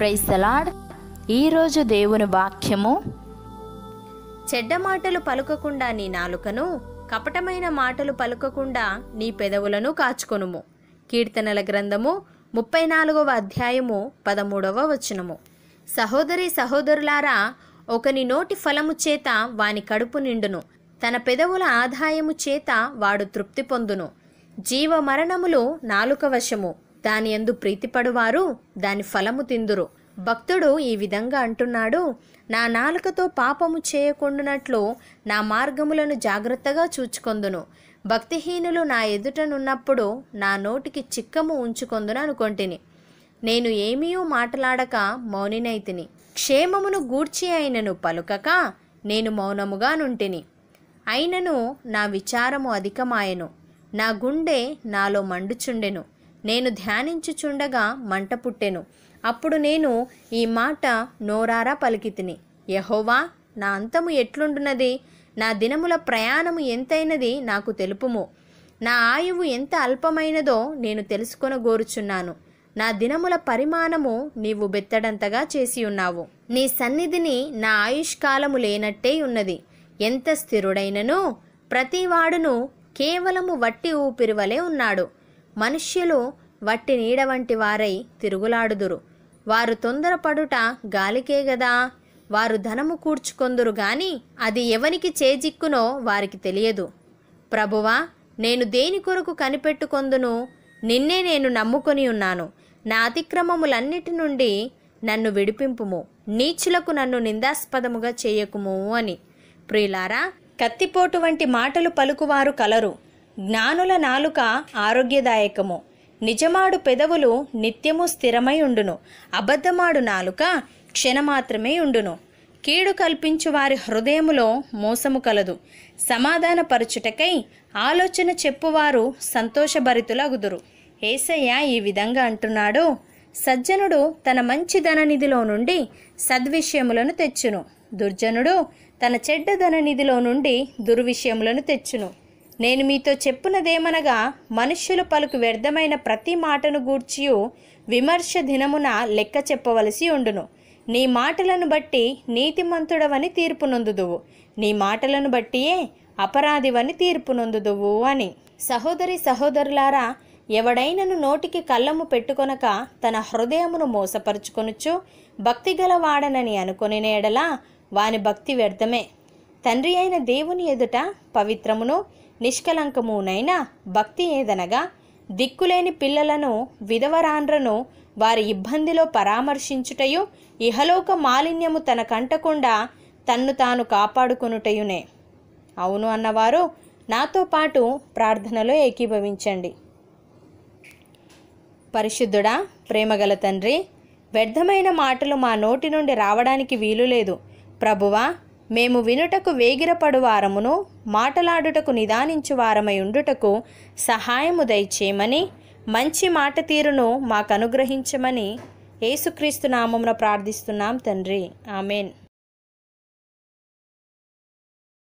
praise అలాడ్ ఈరోజు దేవుని వాక్యము చెడ్డ మాటలు పలుకకుండా నీ నాలుకను కపటమైన మాటలు పలుకకుండా నీ పెదవులను కాచుకొనుము కీర్తనల గ్రంథము ముప్పై నాలుగవ అధ్యాయము పదమూడవ వచనము సహోదరి సహోదరులారా ఒకని నోటి ఫలము చేత వాని కడుపు నిండును తన పెదవుల ఆదాయము చేత వాడు తృప్తి పొందును జీవ మరణములు నాలుక వశము దాని ఎందు ప్రీతిపడువారు దాని ఫలము తిందురు భక్తుడు ఈ విధంగా అంటున్నాడు నా నాలుకతో పాపము చేయకుండునట్లు నా మార్గములను జాగ్రత్తగా చూచుకొందును భక్తిహీనులు నా ఎదుటనున్నప్పుడు నా నోటికి చిక్కము ఉంచుకొందును అనుకొంటిని నేను ఏమీయూ మాట్లాడక మౌనినైతిని క్షేమమును గూర్చి అయినను పలుకక నేను మౌనముగా నుంటిని అయినను నా విచారము అధికమాయను నా గుండె నాలో మండుచుండెను నేను ధ్యానించుచుండగా మంట పుట్టెను అప్పుడు నేను ఈ మాట నోరారా పలికితిని యహోవా నా అంతము ఎట్లుండునది నా దినముల ప్రయాణము ఎంతైనది నాకు తెలుపుము నా ఆయువు ఎంత అల్పమైనదో నేను తెలుసుకొనగోరుచున్నాను నా దినముల పరిమాణము నీవు బెత్తడంతగా చేసి ఉన్నావు నీ సన్నిధిని నా ఆయుష్కాలము లేనట్టే ఉన్నది ఎంత స్థిరుడైనను ప్రతివాడును కేవలము వట్టి ఊపిరివలే ఉన్నాడు మనుష్యులు వట్టి నీడ వంటి వారై తిరుగులాడుదురు వారు తొందరపడుట గాలికే గదా వారు ధనము కూర్చుకొందురు గాని అది ఎవనికి చేజిక్కునో వారికి తెలియదు ప్రభువా నేను దేని కొరకు కనిపెట్టుకొందును నిన్నే నేను నమ్ముకొని ఉన్నాను నా అతిక్రమములన్నిటి నుండి నన్ను విడిపింపుము నీచులకు నన్ను నిందాస్పదముగా చేయకుము అని ప్రియులారా కత్తిపోటు వంటి మాటలు పలుకువారు కలరు జ్ఞానుల నాలుక ఆరోగ్యదాయకము నిజమాడు పెదవులు నిత్యము స్థిరమై ఉండును అబద్ధమాడు నాలుక క్షణమాత్రమే ఉండును కీడు కల్పించు వారి హృదయములో మోసము కలదు సమాధానపరచుటకై ఆలోచన చెప్పువారు సంతోషభరితులగుదురు ఏసయ్య ఈ విధంగా అంటున్నాడు సజ్జనుడు తన మంచి ధననిధిలో నుండి సద్విషయములను తెచ్చును దుర్జనుడు తన చెడ్డ ధననిధిలో నుండి దుర్విషయములను తెచ్చును నేను మీతో చెప్పునదేమనగా మనుష్యులు పలుకు వ్యర్థమైన ప్రతి మాటను గూర్చియు విమర్శ దినమున లెక్క చెప్పవలసి ఉండును నీ మాటలను బట్టి నీతిమంతుడవని తీర్పు నొందుదువు నీ మాటలను బట్టియే అపరాధివని తీర్పు నొందుదువు అని సహోదరి సహోదరులారా ఎవడైనను నోటికి కళ్ళము పెట్టుకొనక తన హృదయమును మోసపరుచుకొనుచు భక్తి గలవాడనని అనుకుని నేడలా వాని భక్తి వ్యర్థమే తండ్రి అయిన దేవుని ఎదుట పవిత్రమును నిష్కలంకమునైన భక్తి ఏదనగా దిక్కులేని పిల్లలను విధవరాండ్రను వారి ఇబ్బందిలో పరామర్శించుటయు ఇహలోక మాలిన్యము తన కంటకుండా తన్ను తాను కాపాడుకొనుటయునే అవును అన్నవారు నాతో పాటు ప్రార్థనలో ఏకీభవించండి పరిశుద్ధుడా ప్రేమగల తండ్రి వ్యర్థమైన మాటలు మా నోటి నుండి రావడానికి వీలులేదు ప్రభువా మేము వినుటకు వేగిరపడు వారమును మాటలాడుటకు నిదానించు వారమై ఉండుటకు సహాయము దయచేయమని మంచి మాట తీరును మాకు అనుగ్రహించమని ఏసుక్రీస్తు నామమున ప్రార్థిస్తున్నాం తండ్రి ఆమెన్